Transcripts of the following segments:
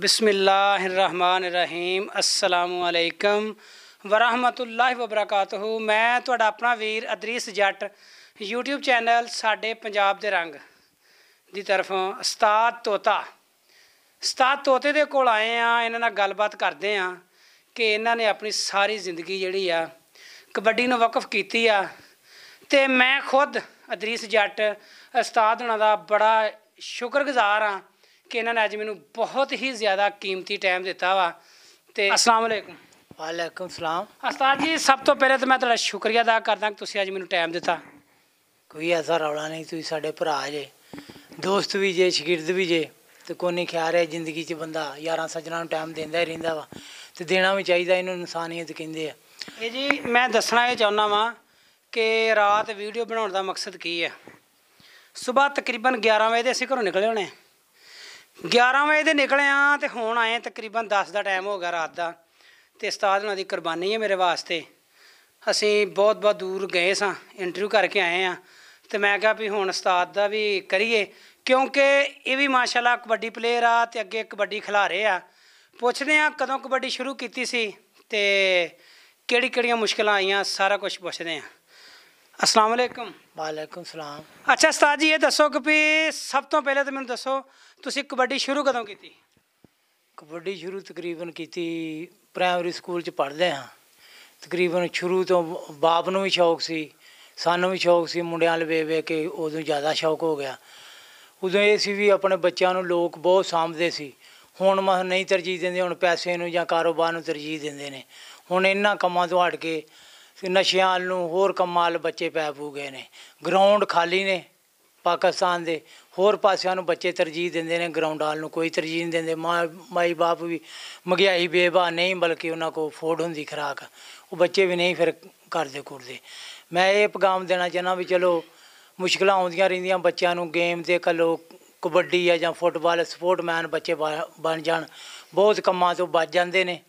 ਬਿਸਮਿਲ੍ਲਾਹਿਰਰਹਿਮਾਨਿਰਰਹੀਮ ਅਸਲਾਮੁ ਅਲੈਕਮ ਵਰਹਿਮਤੁਲਲਾਹਿ ਵਬਰਕਾਤਹ ਮੈਂ ਤੁਹਾਡਾ ਆਪਣਾ ਵੀਰ ਅਦਰੀਸ ਜੱਟ YouTube ਚੈਨਲ ਸਾਡੇ ਪੰਜਾਬ ਦੇ ਰੰਗ ਦੀ ਤਰਫੋਂ ਉਸਤਾਦ ਤੋਤਾ ਉਸਤਾਦ ਤੋਤੇ ਦੇ ਕੋਲ ਆਏ ਆ ਇਹਨਾਂ ਨਾਲ ਗੱਲਬਾਤ ਕਰਦੇ ਆ ਕਿ ਇਹਨਾਂ ਨੇ ਆਪਣੀ ਸਾਰੀ ਜ਼ਿੰਦਗੀ ਜਿਹੜੀ ਆ ਕਬੱਡੀ ਨੂੰ ਵਕਫ ਕੀਤੀ ਆ ਤੇ ਮੈਂ ਖੁਦ ਅਦਰੀਸ ਜੱਟ ਉਸਤਾਦ ਹੁਣਾਂ ਦਾ ਬੜਾ ਸ਼ੁਕਰਗੁਜ਼ਾਰ ਆ ਕਿ ਇਹਨਾਂ ਨੇ ਅੱਜ ਮੈਨੂੰ ਬਹੁਤ ਹੀ ਜ਼ਿਆਦਾ ਕੀਮਤੀ ਟਾਈਮ ਦਿੱਤਾ ਵਾ ਤੇ ਅਸਲਾਮ ਅਲੈਕੁਮ ਵਾਲੇਕੁਮ ਸਲਾਮ ਉਸਤਾਦ ਜੀ ਸਭ ਤੋਂ ਪਹਿਲੇ ਤਾਂ ਮੈਂ ਤੁਹਾਡਾ ਸ਼ੁਕਰੀਆ ਅਦਾ ਕਰਦਾ ਕਿ ਤੁਸੀਂ ਅੱਜ ਮੈਨੂੰ ਟਾਈਮ ਦਿੱਤਾ ਕੋਈ ਐਸਾ ਰੌਲਾ ਨਹੀਂ ਤੁਸੀਂ ਸਾਡੇ ਭਰਾ ਜੇ ਦੋਸਤ ਵੀ ਜੇ ਸ਼ਗਿਰਦ ਵੀ ਜੇ ਤੇ ਕੋਈ ਨਹੀਂ ਖਿਆਲ ਹੈ ਜ਼ਿੰਦਗੀ 'ਚ ਬੰਦਾ ਯਾਰਾਂ ਸੱਜਣਾ ਨੂੰ ਟਾਈਮ ਦਿੰਦਾ ਹੀ ਰਹਿੰਦਾ ਵਾ ਤੇ ਦੇਣਾ ਵੀ ਚਾਹੀਦਾ ਇਹਨੂੰ ਇਨਸਾਨੀਅਤ ਕਹਿੰਦੇ ਆ ਇਹ ਜੀ ਮੈਂ ਦੱਸਣਾ ਇਹ ਚਾਹੁੰਦਾ ਵਾਂ ਕਿ ਰਾਤ ਵੀਡੀਓ ਬਣਾਉਣ ਦਾ ਮਕਸਦ ਕੀ ਹੈ ਸਵੇਰ ਤਕਰੀਬਨ 11 ਵਜੇ ਦੇ ਅਸੀਂ ਘਰੋਂ ਨਿਕਲੇ ਹੋਣੇ 11 ਵਜੇ ਦੇ ਨਿਕਲੇ ਆ ਤੇ ਹੁਣ ਆਏ ਤਕਰੀਬਨ 10 ਦਾ ਟਾਈਮ ਹੋ ਗਿਆ ਰਾਤ ਦਾ ਤੇ ਉਸਤਾਦ ਉਹਨਾਂ ਦੀ ਕੁਰਬਾਨੀ ਹੈ ਮੇਰੇ ਵਾਸਤੇ ਅਸੀਂ ਬਹੁਤ ਬਹੁਤ ਦੂਰ ਗਏ ਸਾਂ ਇੰਟਰਵਿਊ ਕਰਕੇ ਆਏ ਆ ਤੇ ਮੈਂ ਕਿਹਾ ਵੀ ਹੁਣ ਉਸਤਾਦ ਦਾ ਵੀ ਕਰੀਏ ਕਿਉਂਕਿ ਇਹ ਵੀ ਮਾਸ਼ਾਅੱਲਾ ਕਬੱਡੀ ਪਲੇਅਰ ਆ ਤੇ ਅੱਗੇ ਕਬੱਡੀ ਖਿਲਾਰੇ ਆ ਪੁੱਛਦੇ ਆ ਕਦੋਂ ਕਬੱਡੀ ਸ਼ੁਰੂ ਕੀਤੀ ਸੀ ਤੇ ਕਿਹੜੀ ਕਿਹੜੀਆਂ ਮੁਸ਼ਕਲਾਂ ਆਈਆਂ ਸਾਰਾ ਕੁਝ ਪੁੱਛਦੇ ਆ ਅਸਲਾਮ ਵਾਲੇਕਮ ਵਾਲੇਕਮ ਸਲਾਮ ਅੱਛਾ ਉਸਤਾਦ ਜੀ ਇਹ ਦੱਸੋ ਕਿ ਵੀ ਸਭ ਤੋਂ ਪਹਿਲੇ ਤਾਂ ਮੈਨੂੰ ਦੱਸੋ ਤੁਸੀਂ ਕਬੱਡੀ ਸ਼ੁਰੂ ਕਦੋਂ ਕੀਤੀ ਕਬੱਡੀ ਸ਼ੁਰੂ ਤਕਰੀਬਨ ਕੀਤੀ ਪ੍ਰਾਇਮਰੀ ਸਕੂਲ 'ਚ ਪੜ੍ਹਦੇ ਹਾਂ ਤਕਰੀਬਨ ਸ਼ੁਰੂ ਤੋਂ ਬਾਪ ਨੂੰ ਵੀ ਸ਼ੌਕ ਸੀ ਸਾਨੂੰ ਵੀ ਸ਼ੌਕ ਸੀ ਮੁੰਡਿਆਂ ਨਾਲ ਵੇ ਵੇ ਕੇ ਉਦੋਂ ਜ਼ਿਆਦਾ ਸ਼ੌਕ ਹੋ ਗਿਆ ਉਦੋਂ ਇਹ ਸੀ ਵੀ ਆਪਣੇ ਬੱਚਿਆਂ ਨੂੰ ਲੋਕ ਬਹੁਤ ਸਾਂਭਦੇ ਸੀ ਹੁਣ ਮਹ ਨਹੀਂ ਤਰਜੀਹ ਦਿੰਦੇ ਹੁਣ ਪੈਸੇ ਨੂੰ ਜਾਂ ਕਾਰੋਬਾਰ ਨੂੰ ਤਰਜੀਹ ਦਿੰਦੇ ਨੇ ਹੁਣ ਇਹਨਾਂ ਕੰਮਾਂ ਤੋਂ ਹਟ ਕੇ ਫਿਰ ਨਸ਼ਿਆਂ ਵਾਲ ਨੂੰ ਹੋਰ ਕੰਮਾਂ ਬੱਚੇ ਪੈ ਪੂ ਗਏ ਨੇ ਗਰਾਊਂਡ ਖਾਲੀ ਨੇ ਪਾਕਿਸਤਾਨ ਦੇ ਹੋਰ ਪਾਸਿਆਂ ਨੂੰ ਬੱਚੇ ਤਰਜੀਹ ਦਿੰਦੇ ਨੇ ਗਰਾਊਂਡ ਵਾਲ ਨੂੰ ਕੋਈ ਤਰਜੀਹ ਨਹੀਂ ਦਿੰਦੇ ਮਾਈ ਬਾਪ ਵੀ ਮਗਿਆਈ ਬੇਬਾ ਨਹੀਂ ਬਲਕਿ ਉਹਨਾਂ ਕੋ ਫੋੜ ਹੁੰਦੀ ਖਰਾਕ ਉਹ ਬੱਚੇ ਵੀ ਨਹੀਂ ਫਿਰ ਕਰਦੇ ਕੁਰਦੇ ਮੈਂ ਇਹ ਪੈਗਾਮ ਦੇਣਾ ਚਾਹਨਾ ਵੀ ਚਲੋ ਮੁਸ਼ਕਲਾਂ ਆਉਂਦੀਆਂ ਰਹਿੰਦੀਆਂ ਬੱਚਿਆਂ ਨੂੰ ਗੇਮ ਦੇ ਕੱਲੋ ਕਬੱਡੀ ਆ ਜਾਂ ਫੁੱਟਬਾਲ ਸਪੋਰਟਮੈਨ ਬੱਚੇ ਬਣ ਜਾਣ ਬਹੁਤ ਕੰਮਾਂ ਤੋਂ ਬਚ ਜਾਂਦੇ ਨੇ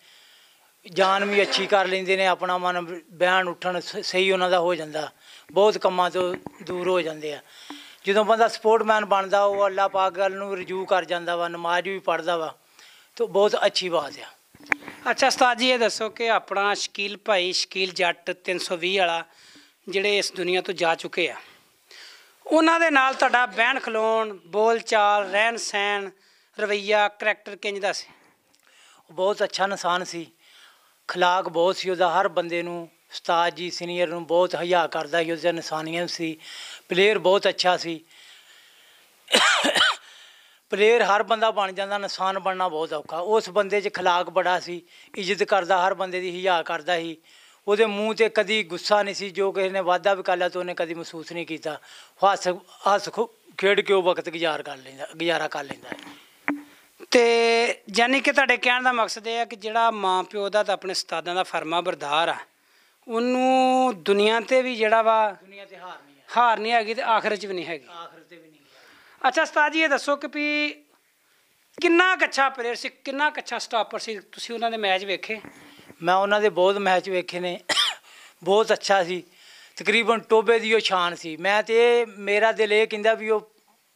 ਜਾਨ ਵੀ ਅੱਛੀ ਕਰ ਲੈਂਦੇ ਨੇ ਆਪਣਾ ਮਨ ਬਹਿਣ ਉੱਠਣ ਸਹੀ ਉਹਨਾਂ ਦਾ ਹੋ ਜਾਂਦਾ ਬਹੁਤ ਕੰਮਾਂ ਤੋਂ ਦੂਰ ਹੋ ਜਾਂਦੇ ਆ ਜਦੋਂ ਬੰਦਾ ਸਪੋਰਟਮੈਨ ਬਣਦਾ ਉਹ ਅੱਲਾਹ ਪਾਕ ਗੱਲ ਨੂੰ ਰਜੂ ਕਰ ਜਾਂਦਾ ਵਾ ਨਮਾਜ਼ ਵੀ ਪੜਦਾ ਵਾ ਤੋਂ ਬਹੁਤ ਅੱਛੀ ਬਾਤ ਆ ਅੱਛਾ ਉਸਤਾਦ ਜੀ ਇਹ ਦੱਸੋ ਕਿ ਆਪਣਾ ਸ਼ਕੀਲ ਭਾਈ ਸ਼ਕੀਲ ਜੱਟ 320 ਵਾਲਾ ਜਿਹੜੇ ਇਸ ਦੁਨੀਆ ਤੋਂ ਜਾ ਚੁੱਕੇ ਆ ਉਹਨਾਂ ਦੇ ਨਾਲ ਤੁਹਾਡਾ ਬਹਿਣ ਖਲੋਣ ਬੋਲ ਚਾਲ ਰਹਿਣ ਸਹਿਣ ਰਵਈਆ ਕਰੈਕਟਰ ਕਿੰਜ ਦਾ ਸੀ ਬਹੁਤ ਅੱਛਾ ਇਨਸਾਨ ਸੀ ਖਲਾਕ ਬਹੁਤ ਸੀ ਉਹਦਾ ਹਰ ਬੰਦੇ ਨੂੰ ਉਸਤਾਦ ਜੀ ਸੀਨੀਅਰ ਨੂੰ ਬਹੁਤ ਹਯਾ ਕਰਦਾ ਸੀ ਉਹਦਾ ਨਿਸ਼ਾਨੀਆਂ ਸੀ ਪਲੇਅਰ ਬਹੁਤ ਅੱਛਾ ਸੀ ਪਲੇਅਰ ਹਰ ਬੰਦਾ ਬਣ ਜਾਂਦਾ ਨਿਸ਼ਾਨ ਬਣਨਾ ਬਹੁਤ ਔਖਾ ਉਸ ਬੰਦੇ 'ਚ ਖਲਾਕ ਬੜਾ ਸੀ ਇੱਜ਼ਤ ਕਰਦਾ ਹਰ ਬੰਦੇ ਦੀ ਹਯਾ ਕਰਦਾ ਸੀ ਉਹਦੇ ਮੂੰਹ ਤੇ ਕਦੀ ਗੁੱਸਾ ਨਹੀਂ ਸੀ ਜੋ ਕਿਸੇ ਨੇ ਵਾਅਦਾ ਵੀ ਕਰ ਲਿਆ ਤਾਂ ਉਹਨੇ ਕਦੀ ਮਹਿਸੂਸ ਨਹੀਂ ਕੀਤਾ ਹੱਸ ਹੱਸ ਖੇਡ ਕੇ ਉਹ ਵਕਤ ਗੁਜ਼ਾਰ ਕਰ ਲੈਂਦਾ ਗੁਜ਼ਾਰਾ ਕਰ ਲੈਂਦਾ ਤੇ ਯਾਨੀ ਕਿ ਤੁਹਾਡੇ ਕਹਿਣ ਦਾ ਮਕਸਦ ਇਹ ਹੈ ਕਿ ਜਿਹੜਾ ਮਾਂ ਪਿਓ ਦਾ ਤਾਂ ਆਪਣੇ ਉਸਤਾਦਾਂ ਦਾ ਫਰਮਾ ਬਰਦਾਰ ਆ ਉਹਨੂੰ ਦੁਨੀਆ ਤੇ ਵੀ ਜਿਹੜਾ ਵਾ ਦੁਨੀਆ ਤੇ ਹਾਰ ਨਹੀਂ ਹੈ ਹਾਰ ਨਹੀਂ ਹੈਗੀ ਤੇ ਆਖਰ ਚ ਵੀ ਨਹੀਂ ਹੈਗੀ ਆਖਰ ਤੇ ਵੀ ਨਹੀਂ ਅੱਛਾ ਉਸਤਾਦ ਜੀ ਇਹ ਦੱਸੋ ਕਿ ਵੀ ਕਿੰਨਾ ਕੱਚਾ ਪਲੇਅਰ ਸੀ ਕਿੰਨਾ ਕੱਚਾ ਸਟਾਪਰ ਸੀ ਤੁਸੀਂ ਉਹਨਾਂ ਦੇ ਮੈਚ ਵੇਖੇ ਮੈਂ ਉਹਨਾਂ ਦੇ ਬਹੁਤ ਮੈਚ ਵੇਖੇ ਨੇ ਬਹੁਤ ਅੱਛਾ ਸੀ ਤਕਰੀਬਨ ਟੋਬੇ ਦੀ ਉਹ ਸ਼ਾਨ ਸੀ ਮੈਂ ਤੇ ਮੇਰਾ ਦਿਲ ਇਹ ਕਹਿੰਦਾ ਵੀ ਉਹ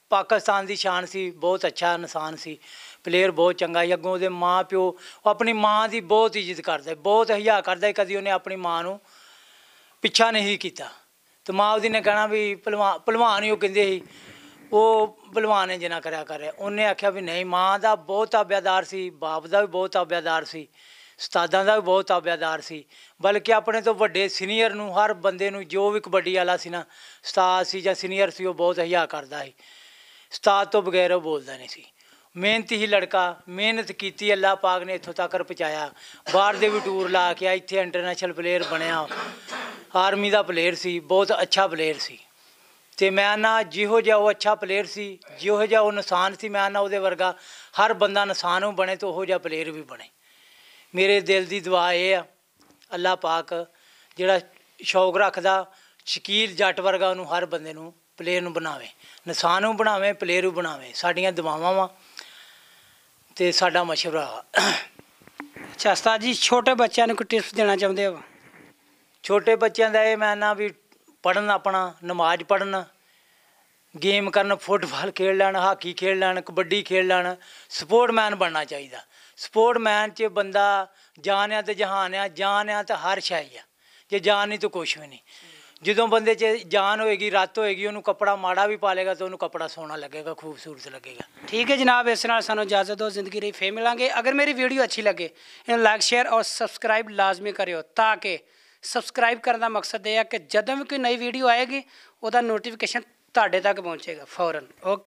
ਪਾਕਿਸਤਾਨ ਦੀ ਸ਼ਾਨ ਸੀ ਬਹੁਤ ਅੱਛਾ ਇਨਸਾਨ ਸੀ ਪਲੇਅਰ ਬਹੁਤ ਚੰਗਾ ਹੈ ਅੱਗੋਂ ਉਹਦੇ ਮਾਂ ਪਿਓ ਉਹ ਆਪਣੀ ਮਾਂ ਦੀ ਬਹੁਤ ਇੱਜ਼ਤ ਕਰਦਾ ਬਹੁਤ ਹਿਆ ਕਰਦਾ ਕਦੀ ਉਹਨੇ ਆਪਣੀ ਮਾਂ ਨੂੰ ਪਿੱਛਾ ਨਹੀਂ ਕੀਤਾ ਤੇ ਮਾਂ ਉਹਦੀ ਨੇ ਕਹਿਣਾ ਵੀ ਪਹਿਲਵਾਨ ਹੀ ਉਹ ਕਹਿੰਦੇ ਸੀ ਉਹ ਪਹਿਲਵਾਨ ਨੇ ਜਿਨਾ ਕਰਿਆ ਕਰੇ ਉਹਨੇ ਆਖਿਆ ਵੀ ਨਹੀਂ ਮਾਂ ਦਾ ਬਹੁਤ ਆਬਿਆਦਾਰ ਸੀ ਬਾਪ ਦਾ ਵੀ ਬਹੁਤ ਆਬਿਆਦਾਰ ਸੀ ਉਸਤਾਦਾਂ ਦਾ ਵੀ ਬਹੁਤ ਆਬਿਆਦਾਰ ਸੀ ਬਲਕਿ ਆਪਣੇ ਤੋਂ ਵੱਡੇ ਸੀਨੀਅਰ ਨੂੰ ਹਰ ਬੰਦੇ ਨੂੰ ਜੋ ਵੀ ਕਬੱਡੀ ਵਾਲਾ ਸੀ ਨਾ ਉਸਤਾਦ ਸੀ ਜਾਂ ਸੀਨੀਅਰ ਸੀ ਉਹ ਬਹੁਤ ਹਿਆ ਕਰਦਾ ਸੀ ਉਸਤਾਦ ਤੋਂ ਬਗੈਰ ਉਹ ਬੋਲਦਾ ਨਹੀਂ ਸੀ ਮਿਹਨਤੀ ਹੀ ਲੜਕਾ ਮਿਹਨਤ ਕੀਤੀ ਅੱਲਾ ਪਾਕ ਨੇ ਇੱਥੋਂ ਤੱਕ ਪਹੁੰਚਾਇਆ ਬਾਹਰ ਦੇ ਵੀ ਟੂਰ ਲਾ ਕੇ ਇੱਥੇ ਇੰਟਰਨੈਸ਼ਨਲ ਪਲੇਅਰ ਬਣਿਆ ਆਰਮੀ ਦਾ ਪਲੇਅਰ ਸੀ ਬਹੁਤ ਅੱਛਾ ਪਲੇਅਰ ਸੀ ਤੇ ਮੈਂ ਨਾ ਜਿਹੋ ਜਿਹਾ ਉਹ ਅੱਛਾ ਪਲੇਅਰ ਸੀ ਜਿਹੋ ਜਿਹਾ ਉਹ ਨਿਸ਼ਾਨ ਸੀ ਮੈਂ ਨਾ ਉਹਦੇ ਵਰਗਾ ਹਰ ਬੰਦਾ ਨਿਸ਼ਾਨ ਹੋ ਬਣੇ ਤੇ ਉਹੋ ਜਿਹਾ ਪਲੇਅਰ ਵੀ ਬਣੇ ਮੇਰੇ ਦਿਲ ਦੀ ਦੁਆ ਇਹ ਆ ਅੱਲਾ ਪਾਕ ਜਿਹੜਾ ਸ਼ੌਕ ਰੱਖਦਾ ਸ਼ਕੀਲ ਜੱਟ ਵਰਗਾ ਉਹਨੂੰ ਹਰ ਬੰਦੇ ਨੂੰ ਪਲੇਅਰ ਨੂੰ ਬਣਾਵੇ ਨਿਸ਼ਾਨ ਨੂੰ ਬਣਾਵੇ ਪਲੇਅਰ ਨੂੰ ਬਣਾਵੇ ਸਾਡੀਆਂ ਦੁਆਵਾਂ ਵਾ ਤੇ ਸਾਡਾ مشورہ ਅੱਛਾ ਜੀ ਛੋਟੇ ਬੱਚਿਆਂ ਨੂੰ ਕੋਈ ਟਿਪਸ ਦੇਣਾ ਚਾਹੁੰਦੇ ਹੋ ਛੋਟੇ ਬੱਚਿਆਂ ਦਾ ਇਹ ਮੈਨਾਂ ਵੀ ਪੜਨ ਆਪਣਾ ਨਮਾਜ਼ ਪੜਨ ਗੇਮ ਕਰਨ ਫੁੱਟਬਾਲ ਖੇਡ ਲੈਣ ਹਾਕੀ ਖੇਡ ਲੈਣ ਕਬੱਡੀ ਖੇਡ ਲੈਣ ਸਪੋਰਟਮੈਨ ਬਣਨਾ ਚਾਹੀਦਾ ਸਪੋਰਟਮੈਨ 'ਚ ਬੰਦਾ ਜਾਨ ਤੇ ਜਹਾਨ ਆ ਜਾਨ ਤਾਂ ਹਰ ਸ਼ੈ ਜੇ ਜਾਨ ਨਹੀਂ ਤਾਂ ਕੁਝ ਵੀ ਨਹੀਂ ਜਦੋਂ ਬੰਦੇ 'ਚ ਜਾਨ ਹੋਏਗੀ ਰੱਤ ਹੋਏਗੀ ਉਹਨੂੰ ਕੱਪੜਾ ਮਾੜਾ ਵੀ ਪਾ ਲੇਗਾ ਤਾਂ ਉਹਨੂੰ ਕੱਪੜਾ ਸੋਹਣਾ ਲੱਗੇਗਾ ਖੂਬਸੂਰਤ ਲੱਗੇਗਾ ਠੀਕ ਹੈ ਜਨਾਬ ਇਸ ਨਾਲ ਸਾਨੂੰ ਇਜਾਜ਼ਤ ਦਿਓ ਜ਼ਿੰਦਗੀ ਰਹੀ ਫੇਰ ਮਿਲਾਂਗੇ ਅਗਰ ਮੇਰੀ ਵੀਡੀਓ ਅੱਛੀ ਲੱਗੇ ਇਹਨੂੰ ਲਾਈਕ ਸ਼ੇਅਰ ਔਰ ਸਬਸਕ੍ਰਾਈਬ ਲਾਜ਼ਮੀ ਕਰਿਓ ਤਾਂ ਕਿ ਸਬਸਕ੍ਰਾਈਬ ਕਰਨ ਦਾ ਮਕਸਦ ਇਹ ਹੈ ਕਿ ਜਦੋਂ ਵੀ ਕੋਈ ਨਈ ਵੀਡੀਓ ਆਏਗੀ ਉਹਦਾ ਨੋਟੀਫਿਕੇਸ਼ਨ ਤੁਹਾਡੇ ਤੱਕ ਪਹੁੰਚੇਗਾ ਫੌਰਨ ਓਕੇ